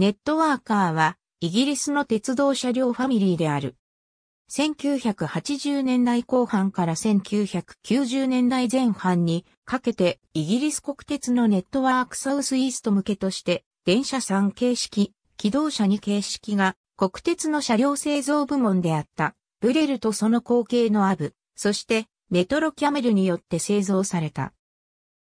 ネットワーカーは、イギリスの鉄道車両ファミリーである。1980年代後半から1990年代前半にかけてイギリス国鉄のネットワークサウスイースト向けとして電車3形式、機動車2形式が国鉄の車両製造部門であったブレルとその後継のアブ、そしてメトロキャメルによって製造された。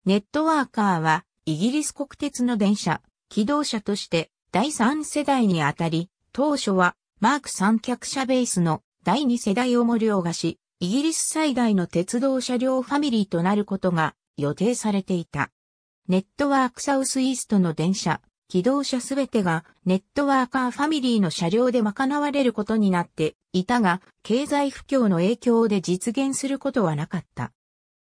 ネットワーカーはイギリス国鉄の電車、機動車として第3世代にあたり、当初はマーク三脚車ベースの第2世代をも凌駕し、イギリス最大の鉄道車両ファミリーとなることが予定されていた。ネットワークサウスイーストの電車、機動車すべてがネットワーカーファミリーの車両で賄われることになっていたが、経済不況の影響で実現することはなかった。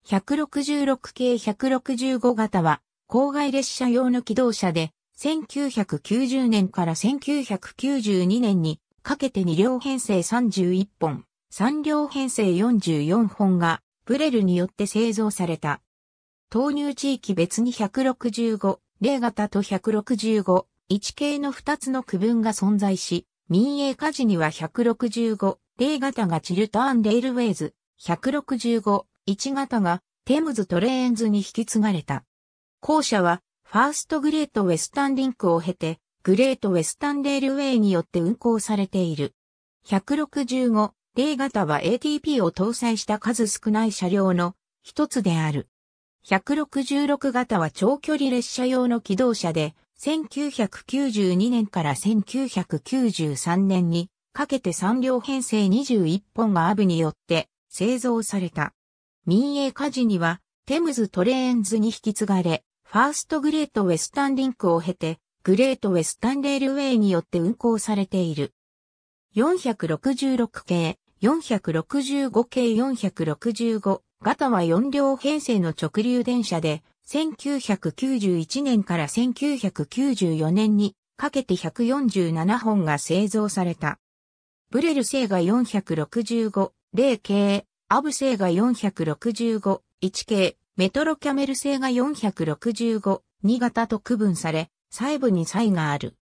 166系165型は、郊外列車用の機動車で、1990年から1992年にかけて2両編成31本、3両編成44本がブレルによって製造された。投入地域別に165、例型と165、1系の2つの区分が存在し、民営火事には165、例型がチルターンレイルウェイズ、165、1型がテムズトレーンズに引き継がれた。後者はファーストグレートウェスタンリンクを経て、グレートウェスタンレールウェイによって運行されている。165、例型は ATP を搭載した数少ない車両の一つである。166型は長距離列車用の機動車で、1992年から1993年にかけて3両編成21本がアブによって製造された。民営火事にはテムズトレーンズに引き継がれ、ファーストグレートウェスタンリンクを経て、グレートウェスタンレールウェイによって運行されている。466系、465系465型は4両編成の直流電車で、1991年から1994年にかけて147本が製造された。ブレル製が465、0系、アブ製が465、1系、メトロキャメル製が465、2型と区分され、細部に差異がある。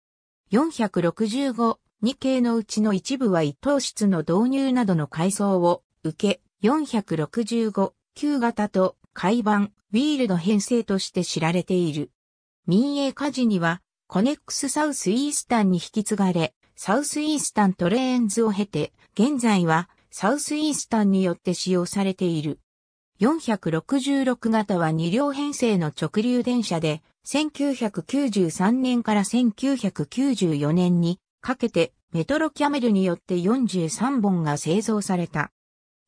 465、2系のうちの一部は一等室の導入などの改装を受け、465、9型と海板、ウィールの編成として知られている。民営家事には、コネックスサウスイースタンに引き継がれ、サウスイースタントレーンズを経て、現在はサウスイースタンによって使用されている。466型は2両編成の直流電車で、1993年から1994年にかけてメトロキャメルによって43本が製造された。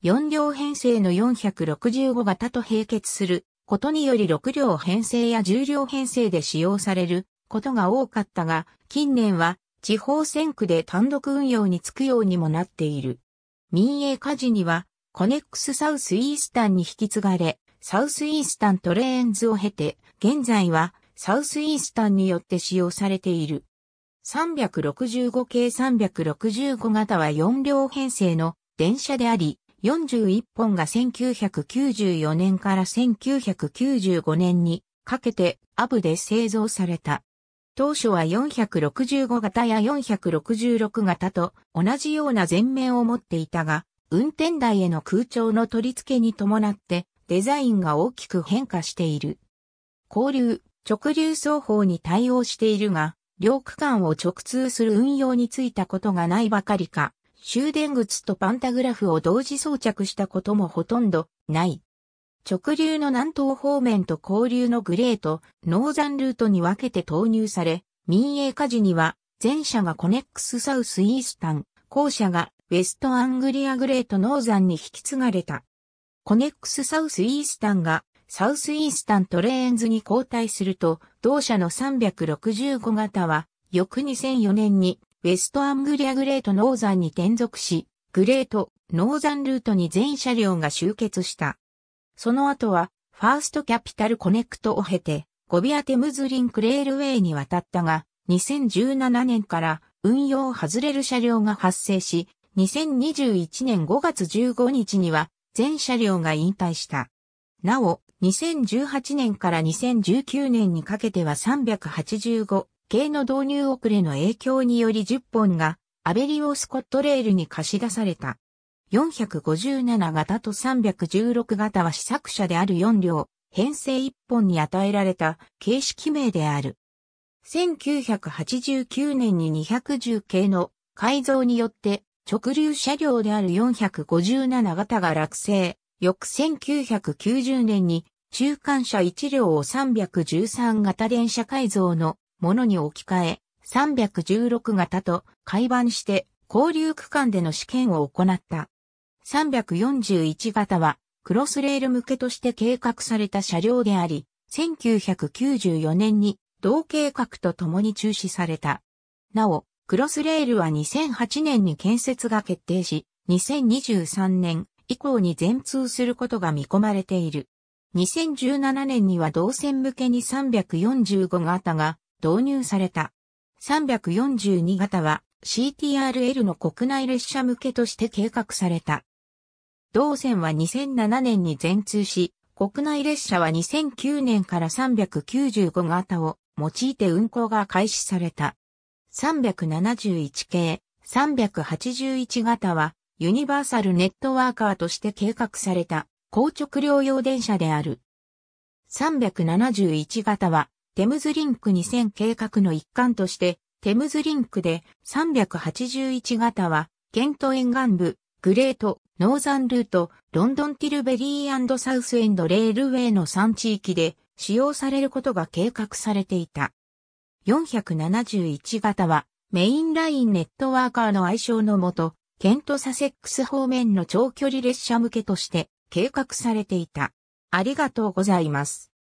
4両編成の465型と並結することにより6両編成や10両編成で使用されることが多かったが、近年は地方選区で単独運用につくようにもなっている。民営家事にはコネックスサウスイースタンに引き継がれ、サウスイースタントレーンズを経て、現在はサウスイースタンによって使用されている。365系365型は4両編成の電車であり、41本が1994年から1995年にかけてアブで製造された。当初は465型や466型と同じような全面を持っていたが、運転台への空調の取り付けに伴ってデザインが大きく変化している。交流、直流双方に対応しているが、両区間を直通する運用についたことがないばかりか、終電靴とパンタグラフを同時装着したこともほとんどない。直流の南東方面と交流のグレーとノーザンルートに分けて投入され、民営化時には前者がコネックスサウスイースタン、後者がウェストアングリアグレートノーザンに引き継がれた。コネックスサウスイースタンがサウスイースタントレーンズに交代すると、同社の365型は、翌2004年にウェストアングリアグレートノーザンに転属し、グレートノーザンルートに全車両が集結した。その後は、ファーストキャピタルコネクトを経て、ゴビアテムズリンクレールウェイに渡ったが、2017年から運用外れる車両が発生し、2021年5月15日には全車両が引退した。なお、2018年から2019年にかけては385系の導入遅れの影響により10本がアベリオスコットレールに貸し出された。457型と316型は試作車である4両、編成1本に与えられた形式名である。1989年に210系の改造によって直流車両である457型が落成、翌1990年に中間車1両を313型電車改造のものに置き換え、316型と改版して交流区間での試験を行った。341型はクロスレール向けとして計画された車両であり、1994年に同計画と共に中止された。なお、クロスレールは2008年に建設が決定し、2023年以降に全通することが見込まれている。2017年には動線向けに345型が導入された。342型は CTRL の国内列車向けとして計画された。同線は2007年に全通し、国内列車は2009年から395型を用いて運行が開始された。371系、381型は、ユニバーサルネットワーカーとして計画された、硬直療養電車である。371型は、テムズリンク2000計画の一環として、テムズリンクで381型は、ケント沿岸部、グレート、ノーザンルート、ロンドンティルベリーサウスエンドレールウェイの3地域で使用されることが計画されていた。471型は、メインラインネットワーカーの愛称のもと、ケント・サセックス方面の長距離列車向けとして計画されていた。ありがとうございます。